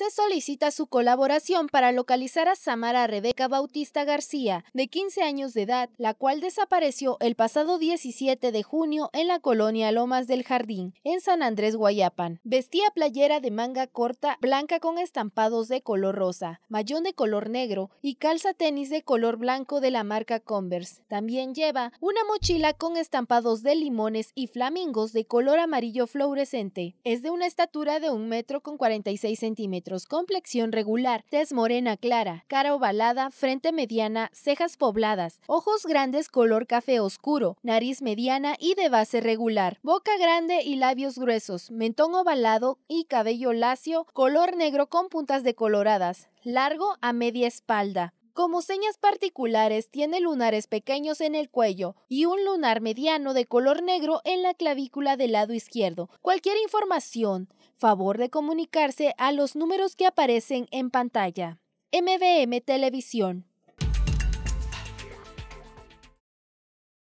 se solicita su colaboración para localizar a Samara Rebeca Bautista García, de 15 años de edad, la cual desapareció el pasado 17 de junio en la colonia Lomas del Jardín, en San Andrés Guayapan. Vestía playera de manga corta blanca con estampados de color rosa, mayón de color negro y calza tenis de color blanco de la marca Converse. También lleva una mochila con estampados de limones y flamingos de color amarillo fluorescente. Es de una estatura de un metro con 46 centímetros complexión regular, tez morena clara, cara ovalada, frente mediana, cejas pobladas, ojos grandes color café oscuro, nariz mediana y de base regular, boca grande y labios gruesos, mentón ovalado y cabello lacio, color negro con puntas decoloradas, largo a media espalda. Como señas particulares tiene lunares pequeños en el cuello y un lunar mediano de color negro en la clavícula del lado izquierdo. Cualquier información, favor de comunicarse a los números que aparecen en pantalla. MBM Televisión